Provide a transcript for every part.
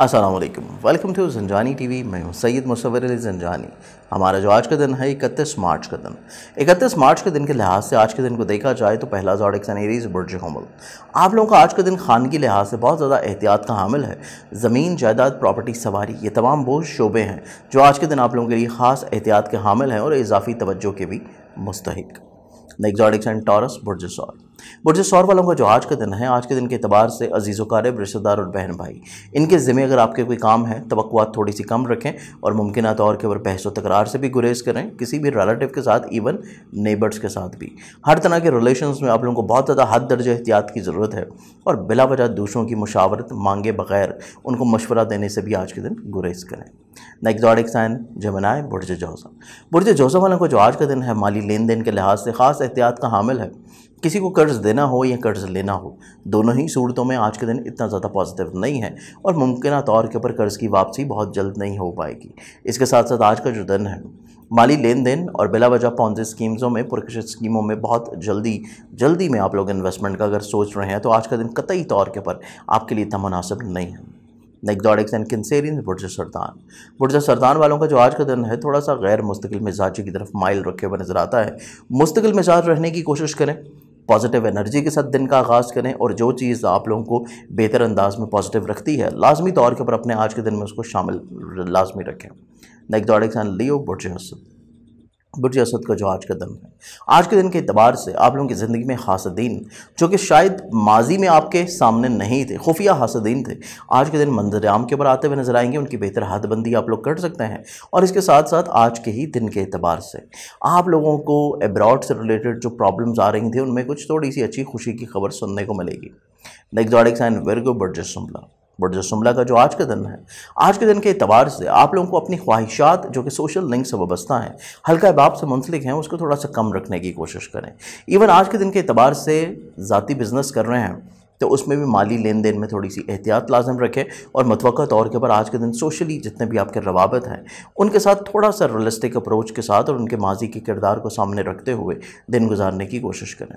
Aslam welcome to जंजानी TV मैं हूं सैयद मुसवर अली जंजानी हमारा जो आज का दिन है इकतीस मार्च का दिन इकतीस मार्च के दिन के लिहाज से आज के दिन को देखा जाए तो पहला जॉडिक सन एरीज बुरज हमल आप लोगों का आज का दिन खान के लिहाज से बहुत ज़्यादा एहतियात का हामिल है ज़मीन जायदाद प्रॉपर्टी सवारी ये तमाम बहुत शोबे हैं जो आज के दिन आप लोगों के लिए ख़ास एहतियात के हामिल हैं और इजाफी तवज्जो के भी मुस्तक नेक्स्ट जॉडिक सन टॉरस बुरज सॉल मुझे शौर वालों का जो आज का दिन है आज के दिन के अतबार से अजीज़ वारब रिश्तेदार और बहन भाई इनके ज़िम्मे अगर आपके कोई काम है तो थोड़ी सी कम रखें और मुमकिन तौर तो के ऊपर बहस व तकरार से भी गुरेज करें किसी भी रिलेटिव के साथ इवन नेबर्स के साथ भी हर तरह के रिलेशन में आप लोगों को बहुत ज़्यादा हद दर्ज एहतियात की ज़रूरत है और बिला वजह दूसरों की मुशावरत मांगे बगैर उनको मशवरा देने से भी आज के दिन गुरेज करें नेक्जॉटिक साइन जमनाए बुरज जोसा बुरज जोसा वालों को जो आज का दिन है माली लेन देन के लिहाज से ख़ास एहतियात का हामिल है किसी को कर्ज़ देना हो या कर्ज़ लेना हो दोनों ही सूरतों में आज के दिन इतना ज़्यादा पॉजिटिव नहीं है और मुमकिन तौर के ऊपर कर्ज़ की वापसी बहुत जल्द नहीं हो पाएगी इसके साथ साथ आज का जो दिन है माली लेन देन और बिला वजह पौधे स्कीम्सों में पुरकश स्कीमों में बहुत जल्दी जल्दी में आप लोग इन्वेस्टमेंट का अगर सोच रहे हैं तो आज का दिन कतई तौर के ऊपर आपके लिए इतना मुनासिब नहीं है नेक्डॉडिक्स एंड किन्सेरियन बुर्जा सरदान बुर्जा सरदान वालों का जो आज का दिन है थोड़ा सा गैर मुस्तकिल मिजाजी की तरफ माइल रखे हुए नज़र आता है मुस्तकिल मिजाज रहने की कोशिश करें पॉजिटिव एनर्जी के साथ दिन का आगाज़ करें और जो चीज़ आप लोगों को बेहतर अंदाज में पॉजिटिव रखती है लाजमी तौर के ऊपर अपने आज के दिन में उसको शामिल लाजमी रखें नेक्स्ट दौड़े लियो बुर्जस बुरज असद का जो आज का दम है आज के दिन के अतबार से आप लोगों की ज़िंदगी में हासदीन जो कि शायद माजी में आपके सामने नहीं थे खुफिया हासदीन थे आज के दिन मंजर आम के ऊपर आते हुए नज़र आएंगे उनकी बेहतर हदबंदी आप लोग कर सकते हैं और इसके साथ साथ आज के ही दिन के अतबार से आप लोगों को एब्रॉड से रिलेटेड जो प्रॉब्लम्स आ रही थी उनमें कुछ थोड़ी सी अच्छी खुशी की खबर सुनने को मिलेगी नेक्स्ट एंड वेरी गुड बुरज जुमला बट जो जुमला का जो आज का दिन है आज के दिन के अतबार से आप लोगों को अपनी ख्वाहिशात जो कि सोशल लिंक से वाबस्ता हैं हल्का बाप से मुंसलिक हैं उसको थोड़ा सा कम रखने की कोशिश करें इवन आज के दिन के अतबार से ज़ाती बिज़नेस कर रहे हैं तो उसमें भी माली लेन देन में थोड़ी सी एहतियात लाजम रखें और मतवक़ तौर के ऊपर आज के दिन सोशली जितने भी आपके रवाबत हैं उनके साथ थोड़ा सा रियलिस्टिक अप्रोच के साथ और उनके माजी के किरदार को सामने रखते हुए दिन गुजारने की कोशिश करें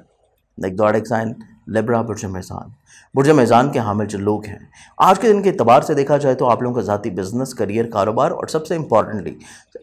दौड़ साइन लेब्रा बुरज मैजान बुरज मैजान के हामिल जो लोग हैं आज के दिन के अतबार से देखा जाए तो आप लोगों का ज़ाती बिज़नेस करियर कारोबार और सबसे इम्पॉर्टेंटली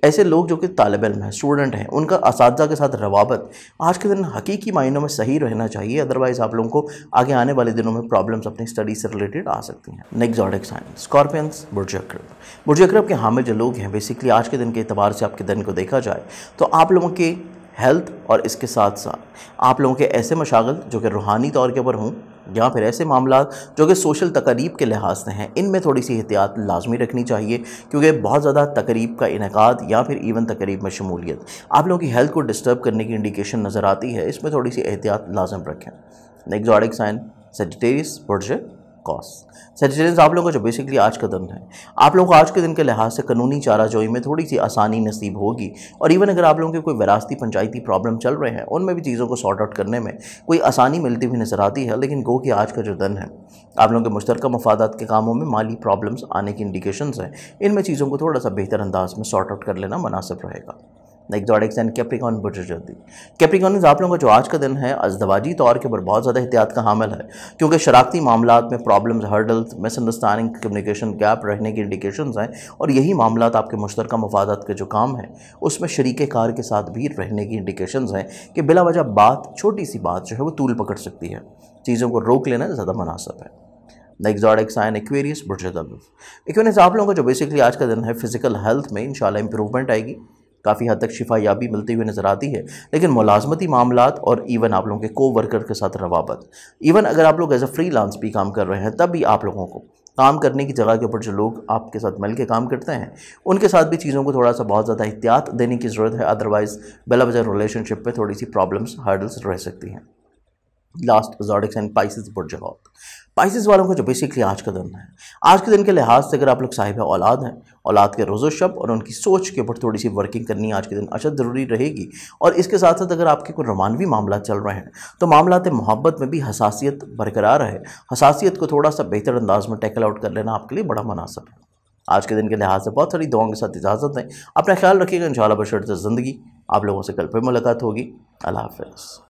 ऐसे लोग जो कि तालब इम हैं स्टूडेंट हैं उनका इस के साथ रवाबत आज के दिन हकीकी मायनों में सही रहना चाहिए अदरवाइज़ आप लोगों को आगे आने वाले दिनों में प्रॉब्लम्स अपनी स्टडी से रिलेटेड आ सकती हैं नेक्जॉडिक साइन स्कॉर्पियंस बुरज अक्रब बुरज अक्रब के हामिल जो लोग हैं बेसिकली आज के दिन के अतबार से आपके दिन को देखा जाए तो आप लोगों के हेल्थ और इसके साथ साथ आप लोगों के ऐसे मशागल जो कि रूहानी तौर के ऊपर हों या फिर ऐसे मामला जो कि सोशल तकरीब के लिहाज से हैं इनमें थोड़ी सी एहतियात लाजमी रखनी चाहिए क्योंकि बहुत ज़्यादा तकरीब का इनका या फिर इवन तकरीब में शमूलियत आप लोगों की हेल्थ को डिस्टर्ब करने की इंडिकेशन नज़र आती है इसमें थोड़ी सी एहतियात लाजम रखें नेक्जॉडिक साइन सेजिटेरियस वर्जे कॉस सेजिटेरियंस आप लोगों का जो बेसिकली आज का दिन है आप लोगों को आज के दिन के लिहाज से कानूनी चाराजोई में थोड़ी सी आसानी नसीब होगी और इवन अगर आप लोगों के कोई विरासती पंचायती प्रॉब्लम चल रहे हैं उनमें भी चीज़ों को सॉर्ट आउट करने में कोई आसानी मिलती हुई नज़र आती है लेकिन गो कि आज का जो दिन है आप लोगों के मुश्तरक मफादा के कामों में माली प्रॉब्लम्स आने की इंडिकेशन हैं इनमें चीज़ों को थोड़ा सा बेहतर अंदाज में सॉर्ट आउट कर लेना मुनासिब रहेगा एक्स एंड कैप्रिकॉन बुटर जल्दी कैप्रिकॉन आप लोगों का जो आज का दिन है अजदवाजी तौर के ऊपर बहुत ज़्यादा एहतियात का हामिल है क्योंकि शराखती मामला में problems hurdles misunderstanding communication gap रहने की इंडिकेशन हैं और यही मामला आपके मुश्तर मफादत के जो काम है उसमें शरीक कार के साथ भी रहने की इंडिकेशन हैं कि बिला वजह बात छोटी सी बात जो है वो तूल पकड़ सकती है चीज़ों को रोक लेना ज़्यादा मुनासब है एग्जॉटिक साइन एक्वेरियस बुटजदब एक्वेरियस आप लोगों का जो बेसिकली आज का दिन है फिजिकल हेल्थ में इंशाल्लाह इंप्रूवमेंट आएगी काफ़ी हद तक शिफा याबी मिलती हुई नज़र आती है लेकिन मुलाजमती मामला और इवन आप लोगों के को वर्कर के साथ रवाबत इवन अगर आप लोग एज अ फ्री लांस भी काम कर रहे हैं तब भी आप लोगों को काम करने की जगह के ऊपर जो लोग आपके साथ मिल के काम करते हैं उनके साथ भी चीज़ों को थोड़ा सा बहुत ज़्यादा एहतियात देने की ज़रूरत है अदरवाइज़ बेला बजा रिलेशनशिप पर थोड़ी सी प्रॉब्लम्स हर्डल्स रह सकती हैं लास्ट जॉडिक्स एंड पाइसिस बुर्जगौत पाइसिस वालों का जो बेसिकली आज का दिन है आज के दिन के लिहाज से अगर आप लोग साहिब औलाद हैं औलाद के रोज़ो शब और उनकी सोच के ऊपर थोड़ी सी वर्किंग करनी आज के दिन अशद ज़रूरी रहेगी और इसके साथ साथ अगर आपके कोई रोमानवी मामला चल रहे हैं तो मामलात मोहब्बत में भी हसासीत बरकरार है हसासीत को थोड़ा सा बेहतर अंदाज में टैकल आउट कर लेना आपके लिए बड़ा मुनासब है आज के दिन के लिहाज से बहुत सारी दुआओं के साथ इजाज़त दें अपना ख्याल रखिएगा इन शाला बशरत ज़िंदगी आप लोगों से कल पर मुलाकात होगी अल्लाह हाफ